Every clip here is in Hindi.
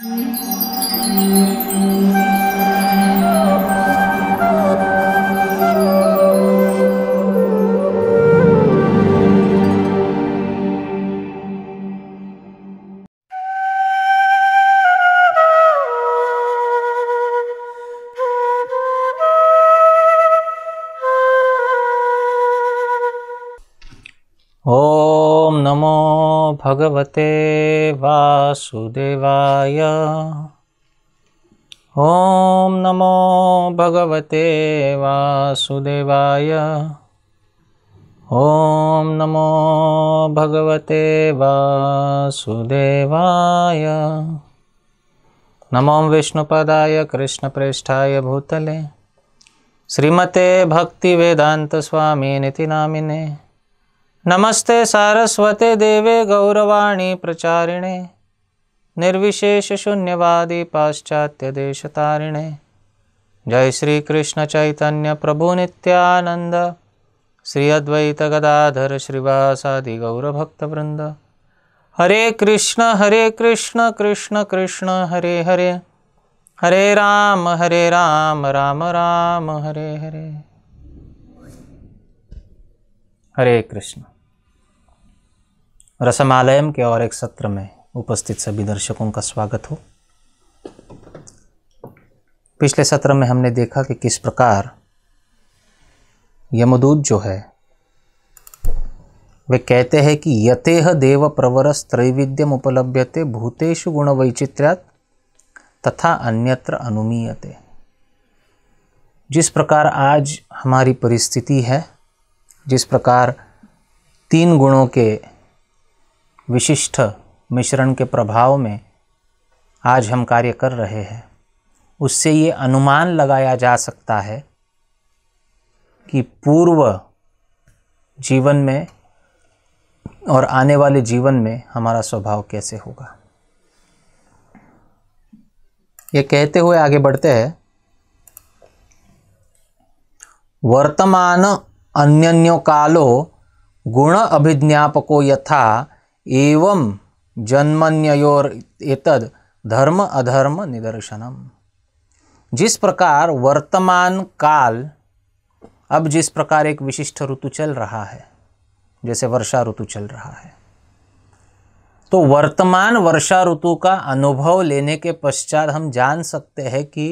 Thank you. भगवते वासुदेवाय ॐ नमो भगवते वासुदेवाय ॐ नमो भगवते वासुदेवाय नमो विष्णुपदाय कृष्णप्रेष्ठाय भूतले श्रीमते भक्तिवेदान्तस्वामिनिति नामिने नमस्ते सारस्वते देवे गौरवाणी प्रचारिणे निर्विशेषशून्यवादी पाश्चात्यदेशतारिणे जय श्री कृष्ण चैतन्य प्रभु नित्यानंद श्री अद्वैत गदाधर श्रीवासादि गौरभक्तवृंद हरे कृष्ण हरे कृष्ण कृष्ण कृष्ण हरे हरे हरे राम हरे राम राम राम हरे हरे हरे कृष्ण रसमालयम के और एक सत्र में उपस्थित सभी दर्शकों का स्वागत हो पिछले सत्र में हमने देखा कि किस प्रकार यमदूत जो है वे कहते हैं कि यतेह देव प्रवरस त्रैविध्यम उपलभ्यते भूतेषु गुण वैचित्र्या तथा अन्यत्र अनुमीयते जिस प्रकार आज हमारी परिस्थिति है जिस प्रकार तीन गुणों के विशिष्ट मिश्रण के प्रभाव में आज हम कार्य कर रहे हैं उससे ये अनुमान लगाया जा सकता है कि पूर्व जीवन में और आने वाले जीवन में हमारा स्वभाव कैसे होगा ये कहते हुए आगे बढ़ते हैं वर्तमान अन्यन्यो कालो गुण अभिज्ञापको यथा एवं जन्मन्योर एतद धर्म अधर्म निदर्शनम जिस प्रकार वर्तमान काल अब जिस प्रकार एक विशिष्ट ऋतु चल रहा है जैसे वर्षा ऋतु चल रहा है तो वर्तमान वर्षा ऋतु का अनुभव लेने के पश्चात हम जान सकते हैं कि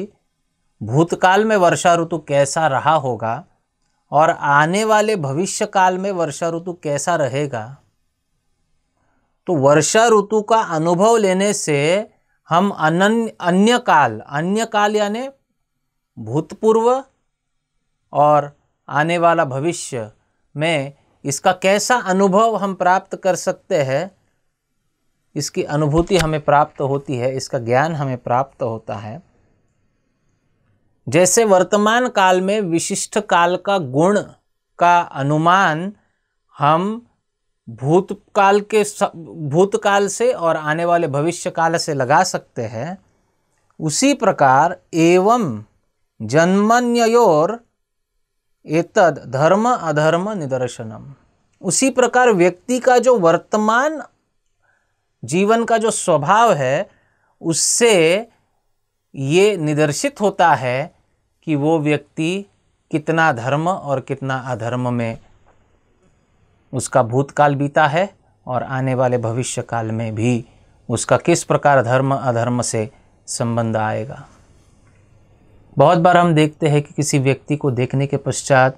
भूतकाल में वर्षा ऋतु कैसा रहा होगा और आने वाले भविष्य काल में वर्षा ऋतु कैसा रहेगा तो वर्षा ऋतु का अनुभव लेने से हम अन्य काल अन्य काल यानि भूतपूर्व और आने वाला भविष्य में इसका कैसा अनुभव हम प्राप्त कर सकते हैं इसकी अनुभूति हमें प्राप्त होती है इसका ज्ञान हमें प्राप्त होता है जैसे वर्तमान काल में विशिष्ट काल का गुण का अनुमान हम भूतकाल के भूतकाल से और आने वाले भविष्य काल से लगा सकते हैं उसी प्रकार एवं जन्मन्योर एतद धर्म अधर्म निदर्शनम उसी प्रकार व्यक्ति का जो वर्तमान जीवन का जो स्वभाव है उससे ये निदर्शित होता है कि वो व्यक्ति कितना धर्म और कितना अधर्म में उसका भूतकाल बीता है और आने वाले भविष्य काल में भी उसका किस प्रकार धर्म अधर्म से संबंध आएगा बहुत बार हम देखते हैं कि किसी व्यक्ति को देखने के पश्चात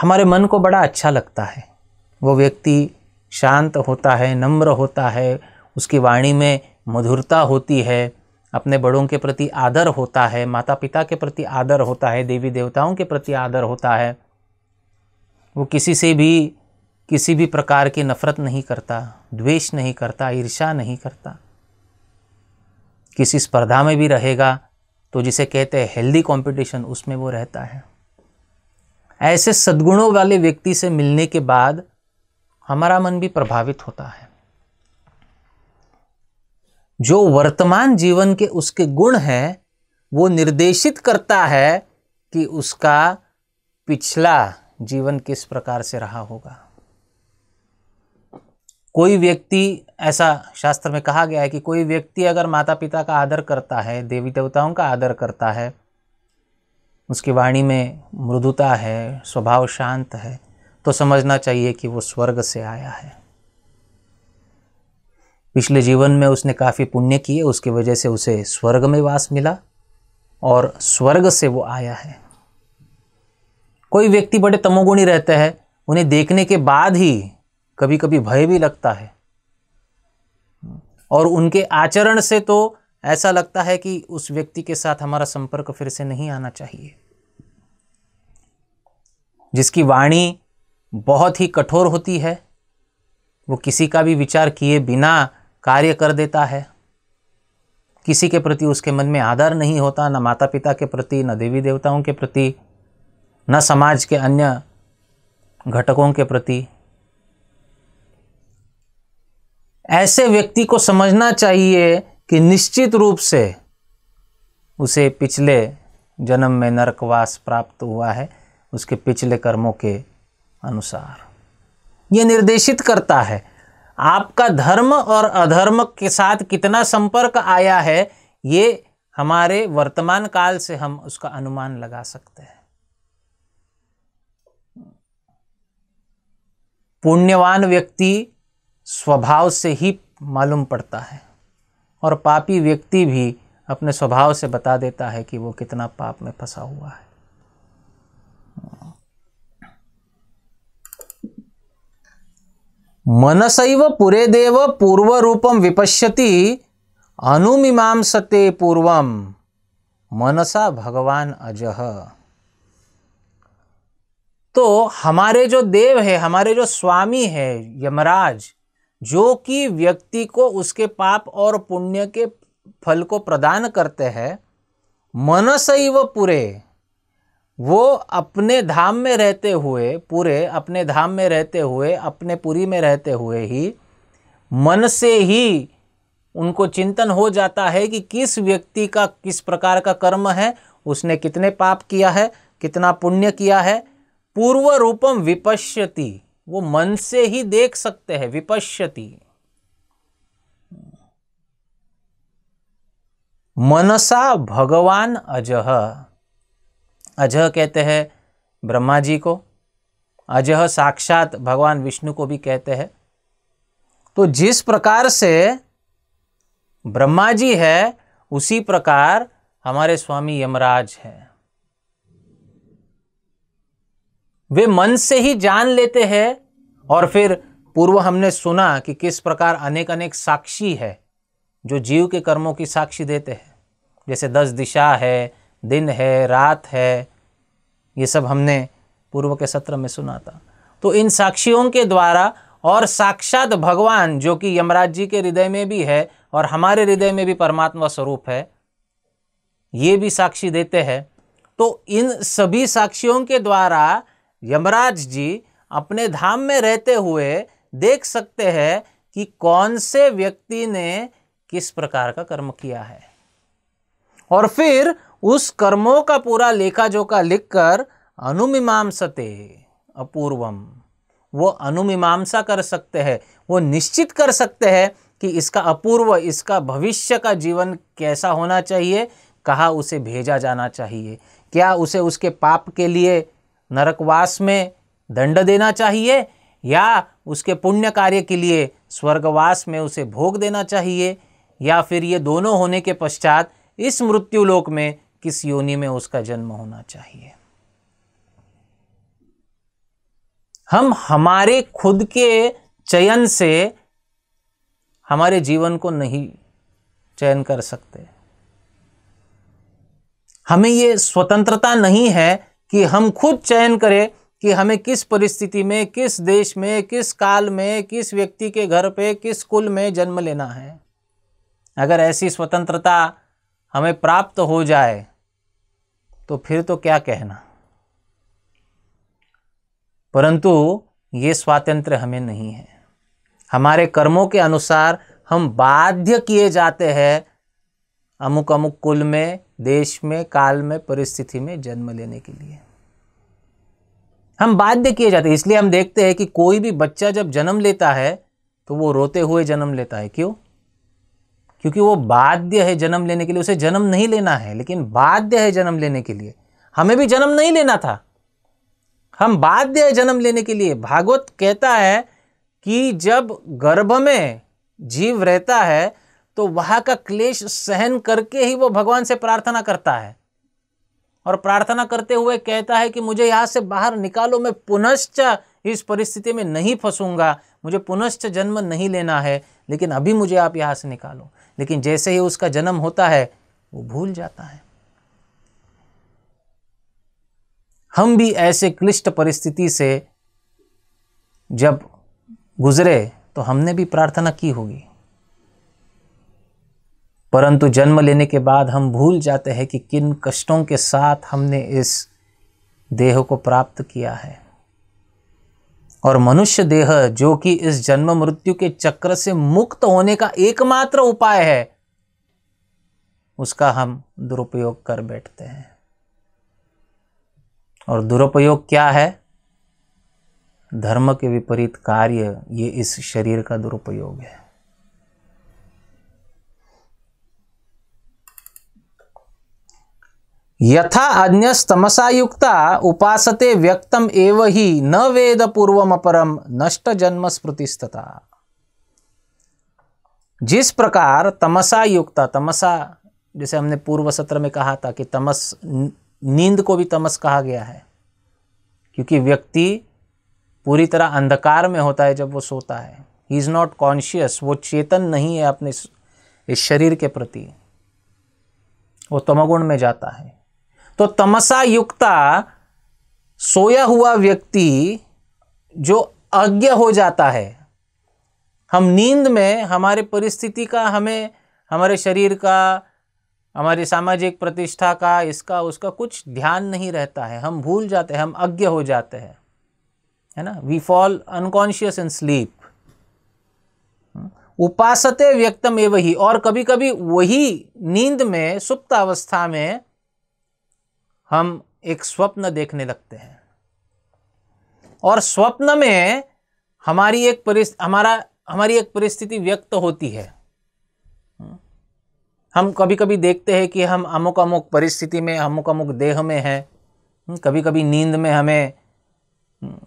हमारे मन को बड़ा अच्छा लगता है वो व्यक्ति शांत होता है नम्र होता है उसकी वाणी में मधुरता होती है अपने बड़ों के प्रति आदर होता है माता पिता के प्रति आदर होता है देवी देवताओं के प्रति आदर होता है वो किसी से भी किसी भी प्रकार की नफ़रत नहीं करता द्वेष नहीं करता ईर्षा नहीं करता किसी स्पर्धा में भी रहेगा तो जिसे कहते हैं हेल्दी कंपटीशन उसमें वो रहता है ऐसे सद्गुणों वाले व्यक्ति से मिलने के बाद हमारा मन भी प्रभावित होता है जो वर्तमान जीवन के उसके गुण हैं वो निर्देशित करता है कि उसका पिछला जीवन किस प्रकार से रहा होगा कोई व्यक्ति ऐसा शास्त्र में कहा गया है कि कोई व्यक्ति अगर माता पिता का आदर करता है देवी देवताओं का आदर करता है उसकी वाणी में मृदुता है स्वभाव शांत है तो समझना चाहिए कि वो स्वर्ग से आया है पिछले जीवन में उसने काफ़ी पुण्य किए उसकी वजह से उसे स्वर्ग में वास मिला और स्वर्ग से वो आया है कोई व्यक्ति बड़े तमोगुणी रहते हैं उन्हें देखने के बाद ही कभी कभी भय भी लगता है और उनके आचरण से तो ऐसा लगता है कि उस व्यक्ति के साथ हमारा संपर्क फिर से नहीं आना चाहिए जिसकी वाणी बहुत ही कठोर होती है वो किसी का भी विचार किए बिना कार्य कर देता है किसी के प्रति उसके मन में आदर नहीं होता न माता पिता के प्रति न देवी देवताओं के प्रति न समाज के अन्य घटकों के प्रति ऐसे व्यक्ति को समझना चाहिए कि निश्चित रूप से उसे पिछले जन्म में नरकवास प्राप्त हुआ है उसके पिछले कर्मों के अनुसार ये निर्देशित करता है आपका धर्म और अधर्म के साथ कितना संपर्क आया है ये हमारे वर्तमान काल से हम उसका अनुमान लगा सकते हैं पुण्यवान व्यक्ति स्वभाव से ही मालूम पड़ता है और पापी व्यक्ति भी अपने स्वभाव से बता देता है कि वो कितना पाप में फंसा हुआ है मनसैव पुरे देव पूर्व रूपम विपश्यति अनुमीमांसते पूर्वम मनसा भगवान अजह तो हमारे जो देव है हमारे जो स्वामी है यमराज जो कि व्यक्ति को उसके पाप और पुण्य के फल को प्रदान करते हैं व पूरे वो अपने धाम में रहते हुए पूरे अपने धाम में रहते हुए अपने पुरी में रहते हुए ही मन से ही उनको चिंतन हो जाता है कि किस व्यक्ति का किस प्रकार का कर्म है उसने कितने पाप किया है कितना पुण्य किया है पूर्व रूपम विपश्यति वो मन से ही देख सकते हैं विपश्यति मनसा भगवान अजह अजह कहते हैं ब्रह्मा जी को अजह साक्षात भगवान विष्णु को भी कहते हैं तो जिस प्रकार से ब्रह्मा जी है उसी प्रकार हमारे स्वामी यमराज हैं वे मन से ही जान लेते हैं और फिर पूर्व हमने सुना कि किस प्रकार अनेक अनेक साक्षी है जो जीव के कर्मों की साक्षी देते हैं जैसे दस दिशा है दिन है रात है ये सब हमने पूर्व के सत्र में सुना था तो इन साक्षियों के द्वारा और साक्षात भगवान जो कि यमराज जी के हृदय में भी है और हमारे हृदय में भी परमात्मा स्वरूप है ये भी साक्षी देते हैं तो इन सभी साक्षियों के द्वारा यमराज जी अपने धाम में रहते हुए देख सकते हैं कि कौन से व्यक्ति ने किस प्रकार का कर्म किया है और फिर उस कर्मों का पूरा लेखा जोखा लिखकर अनुमीमांसते अपूर्वम वो अनुमीमांसा कर सकते हैं वो निश्चित कर सकते हैं कि इसका अपूर्व इसका भविष्य का जीवन कैसा होना चाहिए कहाँ उसे भेजा जाना चाहिए क्या उसे उसके पाप के लिए नरकवास में दंड देना चाहिए या उसके पुण्य कार्य के लिए स्वर्गवास में उसे भोग देना चाहिए या फिर ये दोनों होने के पश्चात इस मृत्युलोक में किस योनि में उसका जन्म होना चाहिए हम हमारे खुद के चयन से हमारे जीवन को नहीं चयन कर सकते हमें ये स्वतंत्रता नहीं है कि हम खुद चयन करें कि हमें किस परिस्थिति में किस देश में किस काल में किस व्यक्ति के घर पे किस कुल में जन्म लेना है अगर ऐसी स्वतंत्रता हमें प्राप्त हो जाए तो फिर तो क्या कहना परंतु ये स्वातंत्र हमें नहीं है हमारे कर्मों के अनुसार हम बाध्य किए जाते हैं अमुक अमुक कुल में देश में काल में परिस्थिति में जन्म लेने के लिए हम बाध्य किए जाते हैं इसलिए हम देखते हैं कि कोई भी बच्चा जब जन्म लेता है तो वो रोते हुए जन्म लेता है क्यों क्योंकि वो बाध्य है जन्म लेने के लिए उसे जन्म नहीं लेना है लेकिन बाध्य है जन्म लेने के लिए हमें भी जन्म नहीं लेना था हम बाध्य है जन्म लेने के लिए भागवत कहता है कि जब गर्भ में जीव रहता है तो वहाँ का क्लेश सहन करके ही वो भगवान से प्रार्थना करता है और प्रार्थना करते हुए कहता है कि मुझे यहाँ से बाहर निकालो मैं पुनश्च इस परिस्थिति में नहीं फंसूंगा मुझे पुनश्च जन्म नहीं लेना है लेकिन अभी मुझे आप यहाँ से निकालो लेकिन जैसे ही उसका जन्म होता है वो भूल जाता है हम भी ऐसे क्लिष्ट परिस्थिति से जब गुजरे तो हमने भी प्रार्थना की होगी परंतु जन्म लेने के बाद हम भूल जाते हैं कि किन कष्टों के साथ हमने इस देह को प्राप्त किया है और मनुष्य देह जो कि इस जन्म मृत्यु के चक्र से मुक्त होने का एकमात्र उपाय है उसका हम दुरुपयोग कर बैठते हैं और दुरुपयोग क्या है धर्म के विपरीत कार्य ये इस शरीर का दुरुपयोग है यथा अन्यस तमसा युक्ता उपासते व्यक्तम एव ही न वेद पूर्वम अपरम नष्ट जन्म स्मृतिस्तता जिस प्रकार तमसा युक्ता तमसा जैसे हमने पूर्व सत्र में कहा था कि तमस नींद को भी तमस कहा गया है क्योंकि व्यक्ति पूरी तरह अंधकार में होता है जब वो सोता है ही इज़ नॉट कॉन्शियस वो चेतन नहीं है अपने इस शरीर के प्रति वो तमगुण में जाता है तो तमसा युक्ता सोया हुआ व्यक्ति जो अज्ञ हो जाता है हम नींद में हमारे परिस्थिति का हमें हमारे शरीर का हमारी सामाजिक प्रतिष्ठा का इसका उसका कुछ ध्यान नहीं रहता है हम भूल जाते हैं हम अज्ञ हो जाते हैं है ना we fall unconscious in sleep उपासते व्यक्तम एवं ही और कभी कभी वही नींद में सुप्त अवस्था में हम एक स्वप्न देखने लगते हैं और स्वप्न में हमारी एक परिस्थिति हमारा हमारी एक परिस्थिति व्यक्त होती है हम कभी कभी देखते हैं कि हम अमुक अमुक परिस्थिति में अमुक अमुक देह में हैं कभी कभी नींद में हमें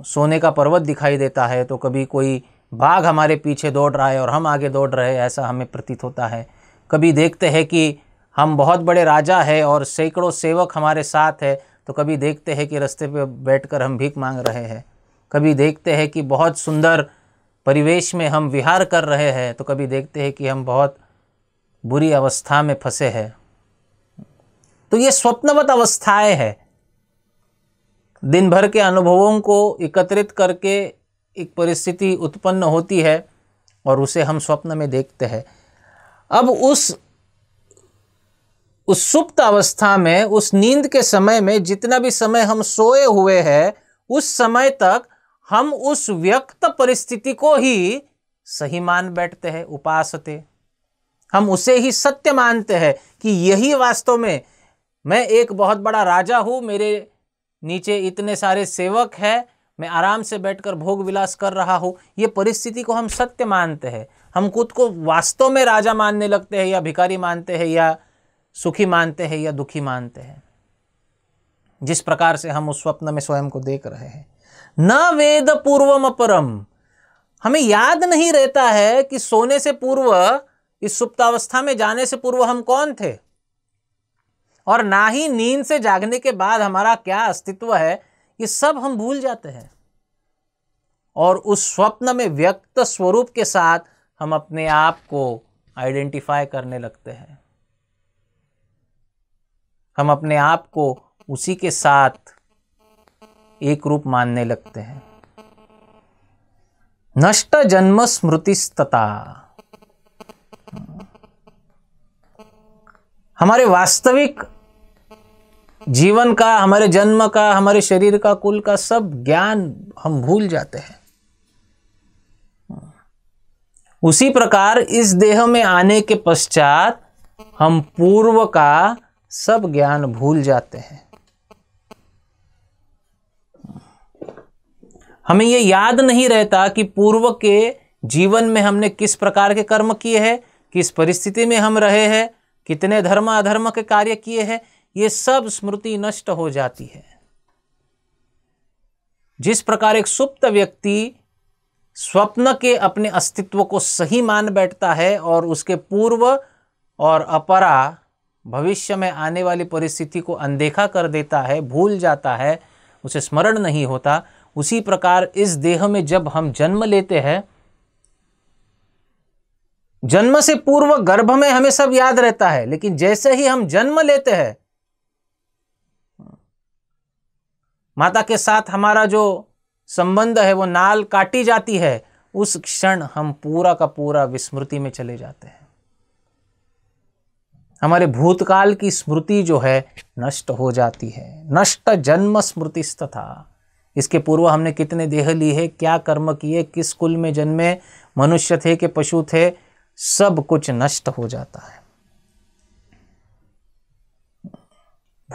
सोने का पर्वत दिखाई देता है तो कभी कोई बाघ हमारे पीछे दौड़ रहा है और हम आगे दौड़ रहे ऐसा हमें प्रतीत होता है कभी देखते हैं कि हम बहुत बड़े राजा है और सैकड़ों सेवक हमारे साथ है तो कभी देखते हैं कि रास्ते पे बैठकर हम भीख मांग रहे हैं कभी देखते हैं कि बहुत सुंदर परिवेश में हम विहार कर रहे हैं तो कभी देखते हैं कि हम बहुत बुरी अवस्था में फंसे हैं तो ये स्वप्नवत अवस्थाएं हैं दिन भर के अनुभवों को एकत्रित करके एक परिस्थिति उत्पन्न होती है और उसे हम स्वप्न में देखते हैं अब उस उस सुप्त अवस्था में उस नींद के समय में जितना भी समय हम सोए हुए हैं उस समय तक हम उस व्यक्त परिस्थिति को ही सही मान बैठते हैं उपासते हम उसे ही सत्य मानते हैं कि यही वास्तव में मैं एक बहुत बड़ा राजा हूँ मेरे नीचे इतने सारे सेवक हैं मैं आराम से बैठकर भोग विलास कर रहा हूँ ये परिस्थिति को हम सत्य मानते हैं हम खुद को वास्तव में राजा मानने लगते हैं या भिखारी मानते हैं या सुखी मानते हैं या दुखी मानते हैं जिस प्रकार से हम उस स्वप्न में स्वयं को देख रहे हैं न वेद पूर्वम अपरम हमें याद नहीं रहता है कि सोने से पूर्व इस सुप्तावस्था में जाने से पूर्व हम कौन थे और ना ही नींद से जागने के बाद हमारा क्या अस्तित्व है ये सब हम भूल जाते हैं और उस स्वप्न में व्यक्त स्वरूप के साथ हम अपने आप को आइडेंटिफाई करने लगते हैं हम अपने आप को उसी के साथ एक रूप मानने लगते हैं नष्ट जन्म स्मृतिस्तता हमारे वास्तविक जीवन का हमारे जन्म का हमारे शरीर का कुल का सब ज्ञान हम भूल जाते हैं उसी प्रकार इस देह में आने के पश्चात हम पूर्व का सब ज्ञान भूल जाते हैं हमें यह याद नहीं रहता कि पूर्व के जीवन में हमने किस प्रकार के कर्म किए हैं किस परिस्थिति में हम रहे हैं कितने धर्म अधर्म के कार्य किए हैं ये सब स्मृति नष्ट हो जाती है जिस प्रकार एक सुप्त व्यक्ति स्वप्न के अपने अस्तित्व को सही मान बैठता है और उसके पूर्व और अपरा भविष्य में आने वाली परिस्थिति को अनदेखा कर देता है भूल जाता है उसे स्मरण नहीं होता उसी प्रकार इस देह में जब हम जन्म लेते हैं जन्म से पूर्व गर्भ में हमें सब याद रहता है लेकिन जैसे ही हम जन्म लेते हैं माता के साथ हमारा जो संबंध है वो नाल काटी जाती है उस क्षण हम पूरा का पूरा विस्मृति में चले जाते हैं हमारे भूतकाल की स्मृति जो है नष्ट हो जाती है नष्ट जन्म स्मृति तथा इसके पूर्व हमने कितने देह लिए है क्या कर्म किए किस कुल में जन्मे मनुष्य थे कि पशु थे सब कुछ नष्ट हो जाता है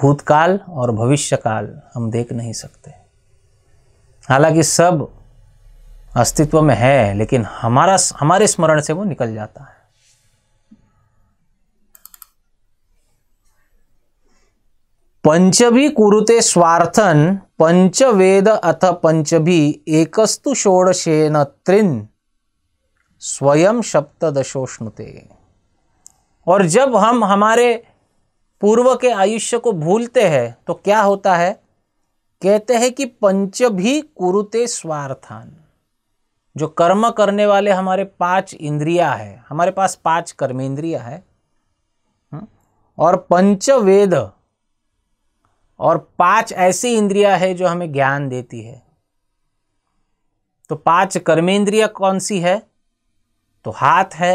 भूतकाल और भविष्यकाल हम देख नहीं सकते हालांकि सब अस्तित्व में है लेकिन हमारा हमारे स्मरण से वो निकल जाता है पंचभी कुरुते स्वार्थन पंचवेद अथ पंचभी एकस्तु षोड़शेन त्रिन स्वयं सप्तशोष्णुते और जब हम हमारे पूर्व के आयुष्य को भूलते हैं तो क्या होता है कहते हैं कि पंच भी कुरुते स्वार्थान जो कर्म करने वाले हमारे पांच इंद्रिया है हमारे पास पांच कर्मेंद्रिया है हम्म, और पंचवेद और पांच ऐसी इंद्रिया है जो हमें ज्ञान देती है तो पांच कर्मेंद्रिया कौन सी है तो हाथ है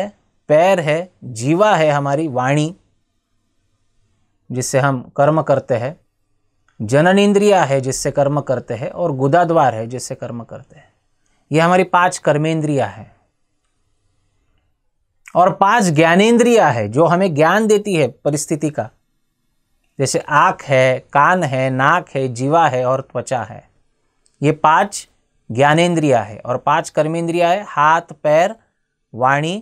पैर है जीवा है हमारी वाणी जिससे हम कर्म करते हैं जनन इंद्रिया है जिससे कर्म करते हैं और द्वार है जिससे कर्म करते हैं ये हमारी पांच कर्मेंद्रिया है और पांच ज्ञानेन्द्रिया है जो हमें ज्ञान देती है परिस्थिति का जैसे आँख है कान है नाक है जीवा है और त्वचा है ये पांच ज्ञानेन्द्रिया है और पांच कर्मेंद्रिया है हाथ पैर वाणी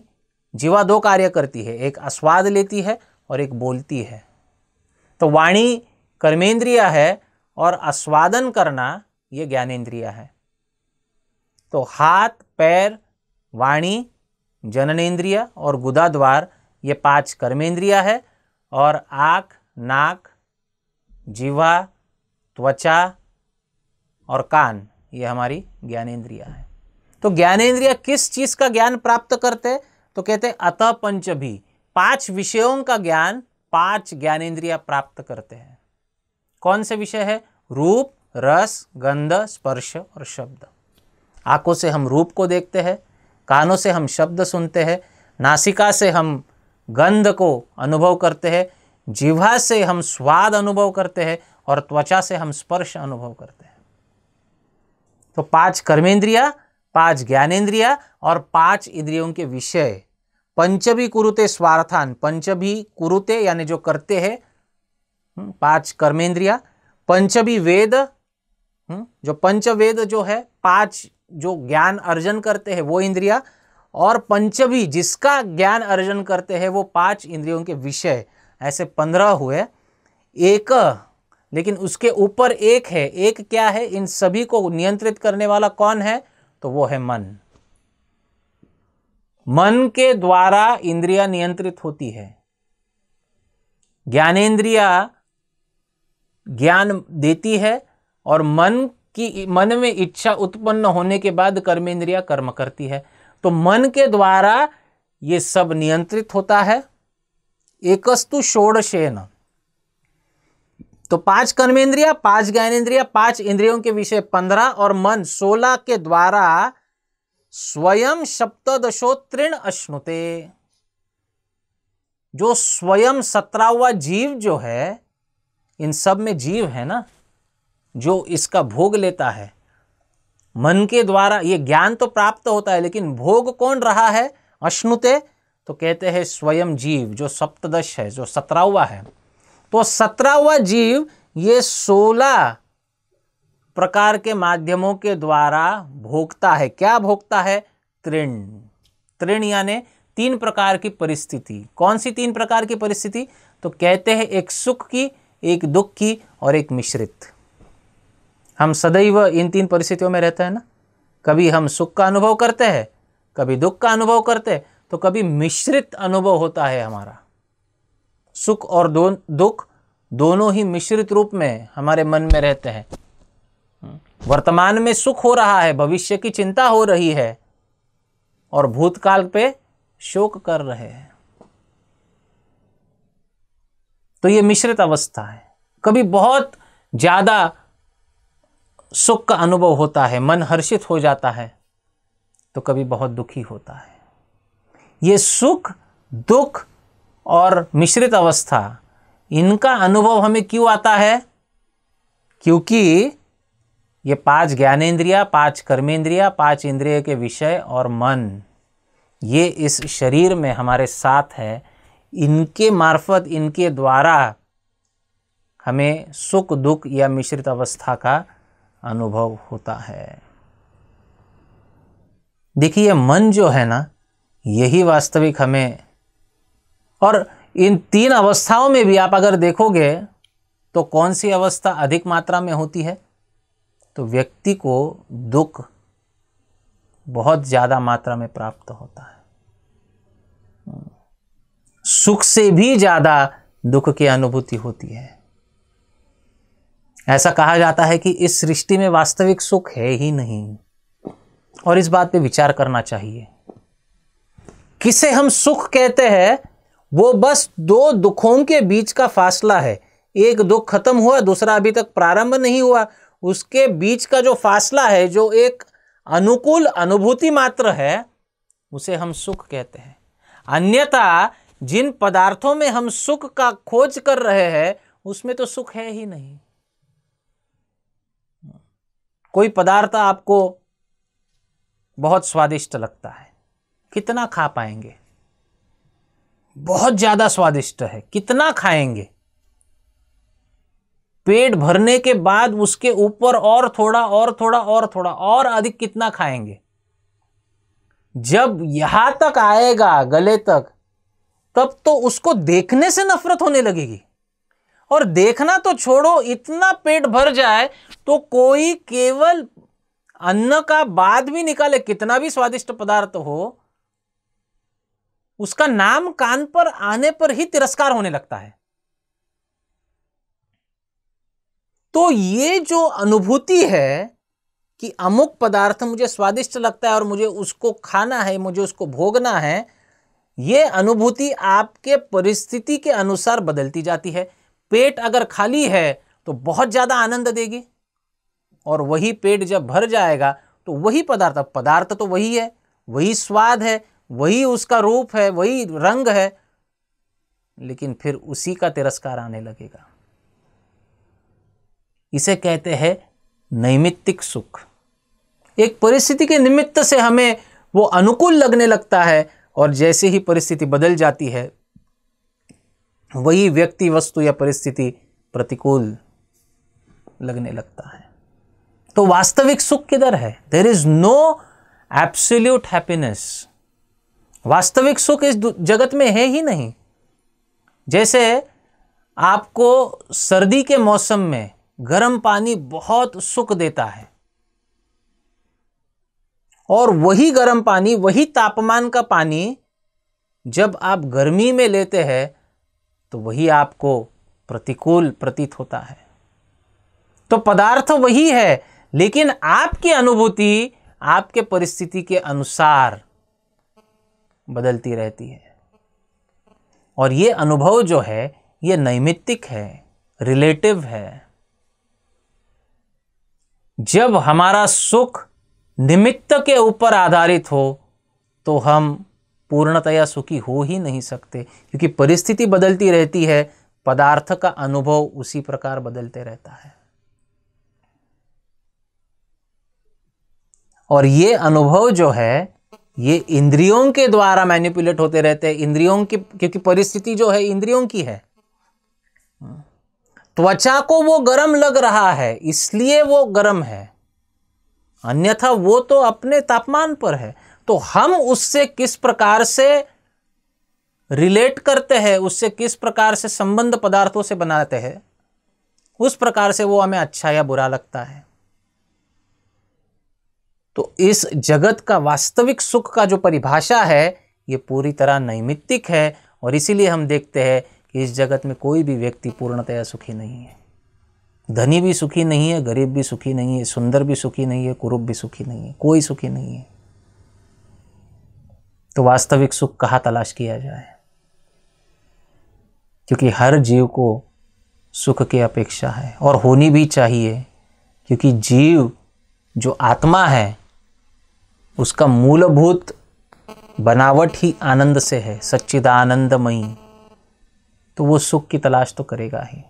जीवा दो कार्य करती है एक आस्वाद लेती है और एक बोलती है तो वाणी कर्मेंद्रिया है और आस्वादन करना ये ज्ञानेन्द्रिया है तो हाथ पैर वाणी जननेन्द्रिया और गुदा द्वार ये पांच कर्मेंद्रिया है और आँख नाक जीवा त्वचा और कान ये हमारी ज्ञानेन्द्रिया है तो ज्ञानेन्द्रिया किस चीज़ का ज्ञान प्राप्त करते तो कहते हैं अतः पंच भी पांच विषयों का ज्ञान पांच ज्ञानेन्द्रिया प्राप्त करते हैं कौन से विषय है रूप रस गंध स्पर्श और शब्द आँखों से हम रूप को देखते हैं कानों से हम शब्द सुनते हैं नासिका से हम गंध को अनुभव करते हैं जीवा से हम स्वाद अनुभव करते हैं और त्वचा से हम स्पर्श अनुभव करते हैं तो पांच कर्मेंद्रिया पांच ज्ञानेन्द्रिया और पांच इंद्रियों के विषय पंचभी कुरुते स्वार्थान पंचभी कुरुते यानी जो करते हैं हम्म, पांच कर्मेंद्रिया पंचभी वेद हम्म, जो पंचवेद जो है पांच जो ज्ञान अर्जन करते हैं वो इंद्रिया और पंचभी जिसका ज्ञान अर्जन करते हैं वो पांच इंद्रियों के विषय ऐसे पंद्रह हुए एक लेकिन उसके ऊपर एक है एक क्या है इन सभी को नियंत्रित करने वाला कौन है तो वो है मन मन के द्वारा इंद्रिया नियंत्रित होती है ज्ञानेन्द्रिया ज्ञान देती है और मन की मन में इच्छा उत्पन्न होने के बाद कर्मेंद्रिया कर्म करती है तो मन के द्वारा ये सब नियंत्रित होता है एकस्तु षोड़शेन तो पांच कर्मेंद्रिया पांच ज्ञानेन्द्रिया पांच इंद्रियों के विषय पंद्रह और मन सोलह के द्वारा स्वयं सप्तदशो अश्नुते जो स्वयं सत्रहवा जीव जो है इन सब में जीव है ना जो इसका भोग लेता है मन के द्वारा ये ज्ञान तो प्राप्त होता है लेकिन भोग कौन रहा है अश्नुते तो कहते हैं स्वयं जीव जो सप्तदश है जो सत्रहवा है तो सत्रहवा जीव ये सोलह प्रकार के माध्यमों के द्वारा भोगता है क्या भोगता है तृण तृण यानी तीन प्रकार की परिस्थिति कौन सी तीन प्रकार की परिस्थिति तो कहते हैं एक सुख की एक दुख की और एक मिश्रित हम सदैव इन तीन परिस्थितियों में रहते हैं ना कभी हम सुख का अनुभव करते हैं कभी दुख का अनुभव करते हैं तो कभी मिश्रित अनुभव होता है हमारा सुख और दो दुख दोनों ही मिश्रित रूप में हमारे मन में रहते हैं वर्तमान में सुख हो रहा है भविष्य की चिंता हो रही है और भूतकाल पे शोक कर रहे हैं तो ये मिश्रित अवस्था है कभी बहुत ज़्यादा सुख का अनुभव होता है मन हर्षित हो जाता है तो कभी बहुत दुखी होता है ये सुख दुख और मिश्रित अवस्था इनका अनुभव हमें क्यों आता है क्योंकि ये पांच ज्ञानेन्द्रिया पांच कर्मेंद्रिया पांच इंद्रिय के विषय और मन ये इस शरीर में हमारे साथ है इनके मार्फत इनके द्वारा हमें सुख दुख या मिश्रित अवस्था का अनुभव होता है देखिए मन जो है ना यही वास्तविक हमें और इन तीन अवस्थाओं में भी आप अगर देखोगे तो कौन सी अवस्था अधिक मात्रा में होती है तो व्यक्ति को दुख बहुत ज़्यादा मात्रा में प्राप्त होता है सुख से भी ज़्यादा दुख की अनुभूति होती है ऐसा कहा जाता है कि इस सृष्टि में वास्तविक सुख है ही नहीं और इस बात पे विचार करना चाहिए किसे हम सुख कहते हैं वो बस दो दुखों के बीच का फासला है एक दुख खत्म हुआ दूसरा अभी तक प्रारंभ नहीं हुआ उसके बीच का जो फासला है जो एक अनुकूल अनुभूति मात्र है उसे हम सुख कहते हैं अन्यथा जिन पदार्थों में हम सुख का खोज कर रहे हैं उसमें तो सुख है ही नहीं कोई पदार्थ आपको बहुत स्वादिष्ट लगता है कितना खा पाएंगे बहुत ज़्यादा स्वादिष्ट है कितना खाएंगे पेट भरने के बाद उसके ऊपर और थोड़ा और थोड़ा और थोड़ा और अधिक कितना खाएंगे जब यहां तक आएगा गले तक तब तो उसको देखने से नफरत होने लगेगी और देखना तो छोड़ो इतना पेट भर जाए तो कोई केवल अन्न का बाद भी निकाले कितना भी स्वादिष्ट पदार्थ हो उसका नाम कान पर आने पर ही तिरस्कार होने लगता है तो ये जो अनुभूति है कि अमुक पदार्थ मुझे स्वादिष्ट लगता है और मुझे उसको खाना है मुझे उसको भोगना है ये अनुभूति आपके परिस्थिति के अनुसार बदलती जाती है पेट अगर खाली है तो बहुत ज़्यादा आनंद देगी और वही पेट जब भर जाएगा तो वही पदार्थ पदार्थ तो वही है वही स्वाद है वही उसका रूप है वही रंग है लेकिन फिर उसी का तिरस्कार आने लगेगा इसे कहते हैं नैमित्तिक सुख एक परिस्थिति के निमित्त से हमें वो अनुकूल लगने लगता है और जैसे ही परिस्थिति बदल जाती है वही व्यक्ति वस्तु या परिस्थिति प्रतिकूल लगने लगता है तो वास्तविक सुख किधर है there is no absolute happiness वास्तविक सुख इस जगत में है ही नहीं जैसे आपको सर्दी के मौसम में गर्म पानी बहुत सुख देता है और वही गर्म पानी वही तापमान का पानी जब आप गर्मी में लेते हैं तो वही आपको प्रतिकूल प्रतीत होता है तो पदार्थ वही है लेकिन आपकी अनुभूति आपके परिस्थिति के अनुसार बदलती रहती है और ये अनुभव जो है ये नैमित्तिक है रिलेटिव है जब हमारा सुख निमित्त के ऊपर आधारित हो तो हम पूर्णतया सुखी हो ही नहीं सकते क्योंकि परिस्थिति बदलती रहती है पदार्थ का अनुभव उसी प्रकार बदलते रहता है और ये अनुभव जो है ये इंद्रियों के द्वारा मैनिपुलेट होते रहते हैं इंद्रियों की क्योंकि परिस्थिति जो है इंद्रियों की है त्वचा को वो गर्म लग रहा है इसलिए वो गर्म है अन्यथा वो तो अपने तापमान पर है तो हम उससे किस प्रकार से रिलेट करते हैं उससे किस प्रकार से संबंध पदार्थों से बनाते हैं उस प्रकार से वो हमें अच्छा या बुरा लगता है तो इस जगत का वास्तविक सुख का जो परिभाषा है ये पूरी तरह नैमित्तिक है और इसीलिए हम देखते हैं कि इस जगत में कोई भी व्यक्ति पूर्णतया सुखी नहीं है धनी भी सुखी नहीं है गरीब भी सुखी नहीं है सुंदर भी सुखी नहीं है कुरूप भी सुखी नहीं है कोई सुखी नहीं है तो वास्तविक सुख कहाँ तलाश किया जाए क्योंकि हर जीव को सुख की अपेक्षा है और होनी भी चाहिए क्योंकि जीव जो आत्मा है उसका मूलभूत बनावट ही आनंद से है सच्चिदानंदमयी तो वो सुख की तलाश तो करेगा ही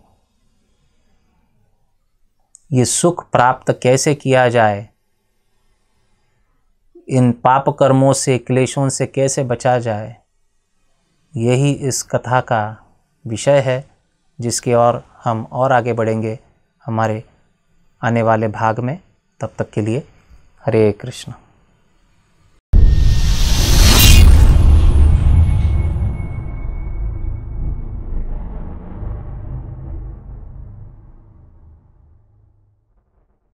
ये सुख प्राप्त कैसे किया जाए इन पाप कर्मों से क्लेशों से कैसे बचा जाए यही इस कथा का विषय है जिसकी और हम और आगे बढ़ेंगे हमारे आने वाले भाग में तब तक के लिए हरे कृष्ण